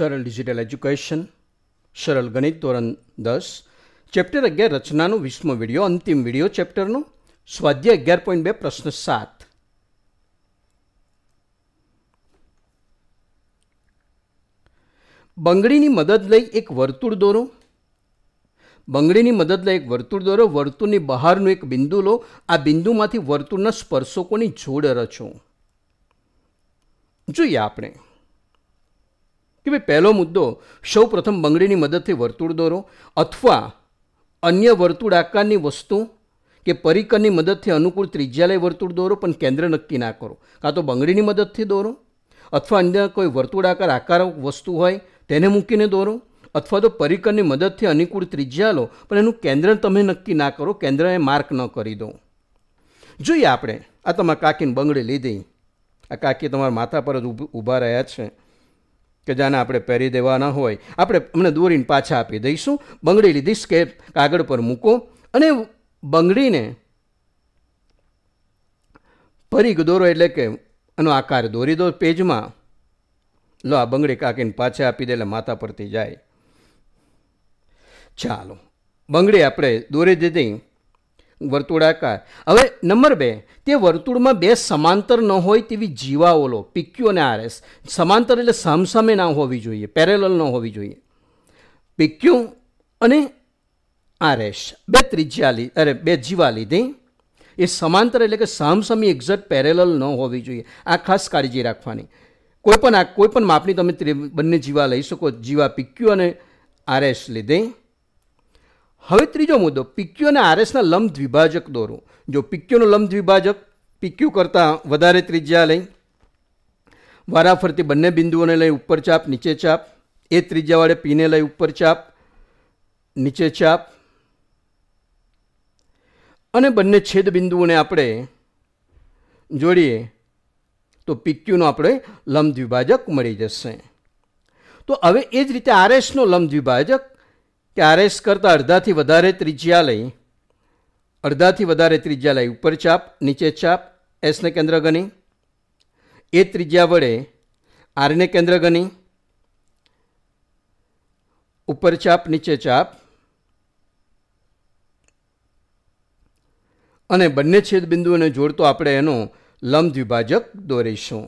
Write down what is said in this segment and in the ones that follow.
સરળ digital education સરળ ગણિત ધોરણ દસ ચેપ્ટર અગિયાર રચનાનો વીસમો વિડીયો અંતિમ વિડીયો ચેપ્ટરનો સ્વાધ્યાય અગિયાર પોઈન્ટ બે પ્રશ્ન સાત બંગડીની મદદ લઈ એક વર્તુળ દોરો બંગડીની મદદ લઈ એક વર્તુળ દોરો વર્તુળની બહારનું એક બિંદુ લો આ બિંદુમાંથી વર્તુળના સ્પર્શકોની જોડ રચો જોઈએ આપણે કે ભાઈ પહેલો મુદ્દો સૌ પ્રથમ બંગડીની મદદથી વર્તુળ દોરો અથવા અન્ય વર્તુળ આકારની વસ્તુ કે પરિકરની મદદથી અનુકૂળ ત્રિજ્યાલય વર્તુળ દોરો પણ કેન્દ્ર નક્કી ના કરો કાં તો બંગડીની મદદથી દોરો અથવા અન્ય કોઈ વર્તુળાકાર આકાર વસ્તુ હોય તેને મૂકીને દોરો અથવા તો પરિકરની મદદથી અનુકૂળ ત્રિજ્યા લો પણ એનું કેન્દ્ર તમે નક્કી ના કરો કેન્દ્રને માર્ક ન કરી દો જોઈએ આપણે આ તમારા કાકીને બંગડી લીધી આ કાકી તમારા માથા પર જ ઊભા રહ્યા છે કે જેને આપણે પહેરી દેવાના હોય આપણે એમને દોરીને પાછા આપી દઈશું બંગડી લીધી સ્કેપ કાગળ પર મૂકો અને બંગડીને ફરી દોરો એટલે કે એનો આકાર દોરી દો પેજમાં લો આ બંગડી કાકીને પાછા આપી દે એટલે માથા પરથી જાય ચાલો બંગડી આપણે દોરી દીધી વર્તુળાકાર હવે નંબર બે તે વર્તુળમાં બે સમાંતર ન હોય તેવી જીવાઓ લો પીક્યુ અને આરએસ સમાંતર એટલે સામસામે ના હોવી જોઈએ પેરેલલ ન હોવી જોઈએ પીક્યુ અને આરએસ બે ત્રિજ્યા અરે બે જીવા લીધી એ સમાંતર એટલે કે સામસામી એક્ઝેક્ટ પેરેલલ ન હોવી જોઈએ આ ખાસ કાળજી રાખવાની કોઈપણ આ કોઈપણ માપની તમે બંને જીવા લઈ શકો જીવા પીક્યુ અને આરએસ લીધી હવે ત્રીજો મુદ્દો પીક્યુ અને આરએસના લંબ દ્વિભાજક દોરો જો પીક્યુનો લંબ દ્વિભાજક પીક્યુ કરતાં વધારે ત્રિજ્યા લઈ વારાફરતી બંને બિંદુઓને લઈ ઉપર ચાપ નીચે ચાપ એ ત્રિજ્યાવાળે પીને લઈ ઉપર ચાપ નીચે ચાપ અને બંને છેદ બિંદુઓને આપણે જોડીએ તો પીક્યુનો આપણે લંબ દ્વિભાજક મળી જશે તો હવે એ જ રીતે આરએસનો લંબ દ્વિભાજક કે આરએસ કરતાં અડધાથી વધારે ત્રિજ્યા લઈ અડધાથી વધારે ત્રિજ્યા લઈ ઉપર ચાપ નીચે ચાપ એસને કેન્દ્ર ગણી એ ત્રિજ્યા વડે આરને કેન્દ્ર ગણી ઉપર ચાપ નીચે ચાપ અને બંને છેદબિંદુઓને જોડતો આપણે એનો લંબ દ્વિભાજક દોરીશું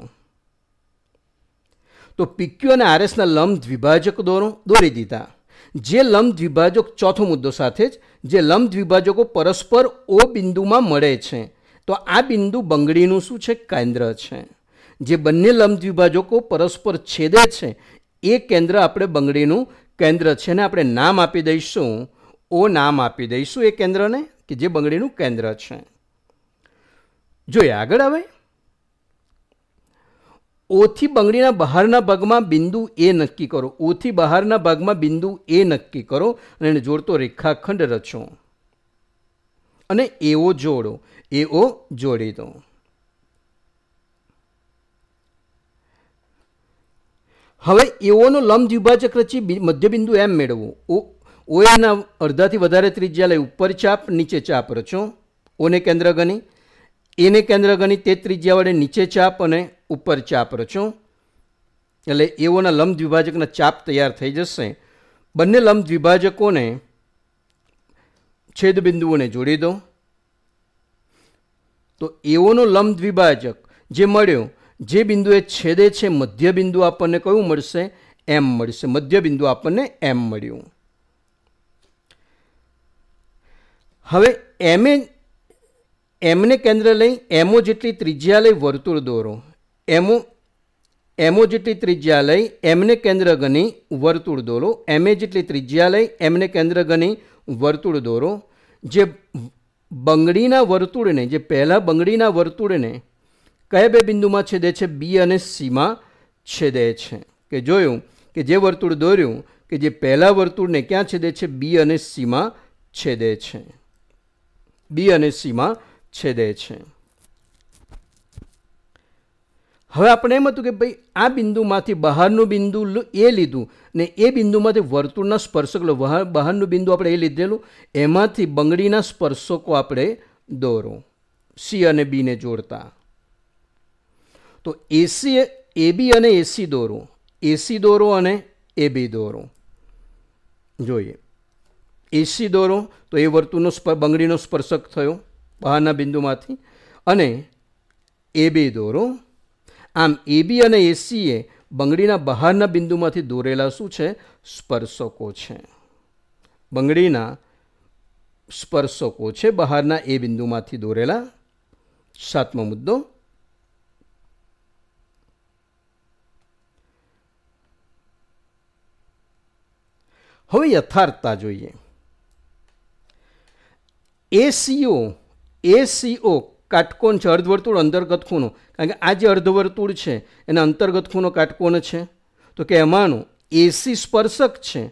તો પીક્યુ અને આરએસના લંબ દ્વિભાજક દોરો દોરી દીધા જે લંબ દ્વિભાજક ચોથો મુદ્દો સાથે જ જે લંબ દ્વિભાજકો પરસ્પર ઓ બિંદુમાં મળે છે તો આ બિંદુ બંગડીનું શું છે કેન્દ્ર છે જે બંને લંબ દ્વિભાજકો પરસ્પર છેદે છે એ કેન્દ્ર આપણે બંગડીનું કેન્દ્ર છે અને આપણે નામ આપી દઈશું ઓ નામ આપી દઈશું એ કેન્દ્રને કે જે બંગડીનું કેન્દ્ર છે જોઈએ આગળ આવે ઓથી બંગડીના બહારના ભાગમાં બિંદુ એ નક્કી કરો ઓથી બહારના ભાગમાં બિંદુ એ નક્કી કરો અને એને જોડતો રેખાખંડ રચો અને એઓ જોડો એઓ જોડી દો હવે એઓનો લંબ દ્વિભાજક રચી મધ્યબિંદુ એમ મેળવવું ઓ ઓએના અડધાથી વધારે ત્રિજ્યા લઈ ઉપર ચાપ નીચે ચાપ રચો ઓને કેન્દ્ર ગણી એને કેન્દ્ર ગણી તે ત્રિજ્યા વડે નીચે ચાપ અને ઉપર ચાપ રચો એટલે એઓના લંબ દ્વિભાજકના ચાપ તૈયાર થઈ જશે બંને લંબ દ્વિભાજકોને છેદબિંદુઓને જોડી દો તો એઓનો લંબ દ્વિભાજક જે મળ્યો જે બિંદુએ છેદે છે મધ્ય બિંદુ આપણને કયું મળશે એમ મળશે મધ્યબિંદુ આપણને એમ મળ્યું હવે એમએ એમને કેન્દ્ર લઈ એમો જેટલી ત્રિજ્યા લઈ વર્તુળ દોરો એમો એમઓ જેટલી ત્રિજ્યા લઈ એમને કેન્દ્ર ગણી વર્તુળ દોરો એમ એ જેટલી ત્રિજ્યા લઈ એમને કેન્દ્ર ગણી વર્તુળ દોરો જે બંગડીના વર્તુળને જે પહેલાં બંગડીના વર્તુળને કયા બે બિંદુમાં છેદે છે બી અને સીમાં છેદે છે કે જોયું કે જે વર્તુળ દોર્યું કે જે પહેલાં વર્તુળને ક્યાં છેદે છે બી અને સીમાં છેદે છે બી અને સીમાં છેદે છે હવે આપણે એમ હતું કે ભાઈ આ બિંદુમાંથી બહારનું બિંદુ એ લીધું ને એ બિંદુમાંથી વર્તુળના સ્પર્શકો બહારનું બિંદુ આપણે એ લીધેલું એમાંથી બંગડીના સ્પર્શકો આપણે દોરો સી અને બીને જોડતા તો એસી એ બી અને એસી દોરો એસી દોરો અને એ બી દોરો જોઈએ એસી દોરો તો એ વર્તુળનો બંગડીનો સ્પર્શક થયો બહારના બિંદુમાંથી અને એ બી દોરો આમ એબી અને એસીએ બંગડીના બહારના બિંદુમાંથી દોરેલા શું છે સ્પર્શકો છે બંગડીના સ્પર્શકો છે બહારના એ બિંદુમાંથી દોરેલા સાતમો મુદ્દો હવે યથાર્થતા જોઈએ એસીઓ એસીઓ કાટકોણ છે અર્ધવર્તુળ અંતર્ગત ખૂણો કારણ કે આ જે અર્ધવર્તુળ છે એના અંતર્ગત ખૂણો કાટકોણ છે તો કે એમાંનો એસી સ્પર્શક છે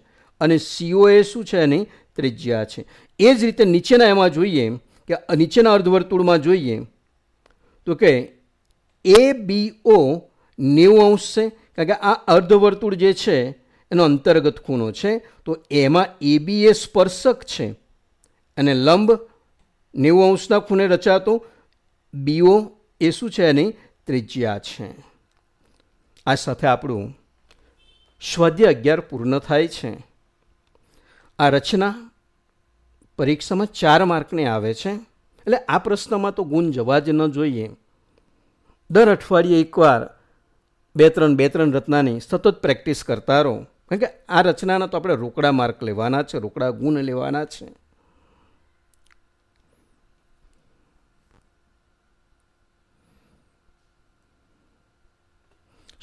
અને સીઓએ શું છે એની ત્રિજ્યા છે એ જ રીતે નીચેના એમાં જોઈએ કે નીચેના અર્ધવર્તુળમાં જોઈએ તો કે એ બી ઓ નેવું અંશ છે કારણ કે આ અર્ધવર્તુળ જે છે એનો અંતર્ગત ખૂણો છે તો એમાં એ બી એ સ્પર્શક છે અને લંબ નેવું અંશના ખૂણે રચાતો બીઓ એ શું છે એની ત્રિજ્યા છે આ સાથે આપણું સ્વાધ્ય અગિયાર પૂર્ણ થાય છે આ રચના પરીક્ષામાં ચાર માર્કને આવે છે એટલે આ પ્રશ્નમાં તો ગુણ જવા જ ન જોઈએ દર અઠવાડિયે એકવાર બે ત્રણ બે ત્રણ રચનાની સતત પ્રેક્ટિસ કરતા રહો કારણ કે આ રચનાના તો આપણે રોકડા માર્ક લેવાના છે રોકડા ગુણ લેવાના છે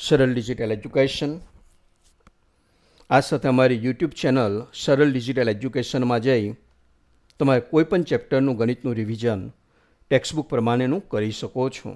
સરળ ડિજિટલ એજ્યુકેશન આ સાથે અમારી યુટ્યુબ ચેનલ સરળ ડિજિટલ એજ્યુકેશનમાં જઈ તમારે કોઈપણ ચેપ્ટરનું ગણિતનું રિવિઝન ટેક્સ્ટબુક પ્રમાણેનું કરી શકો છો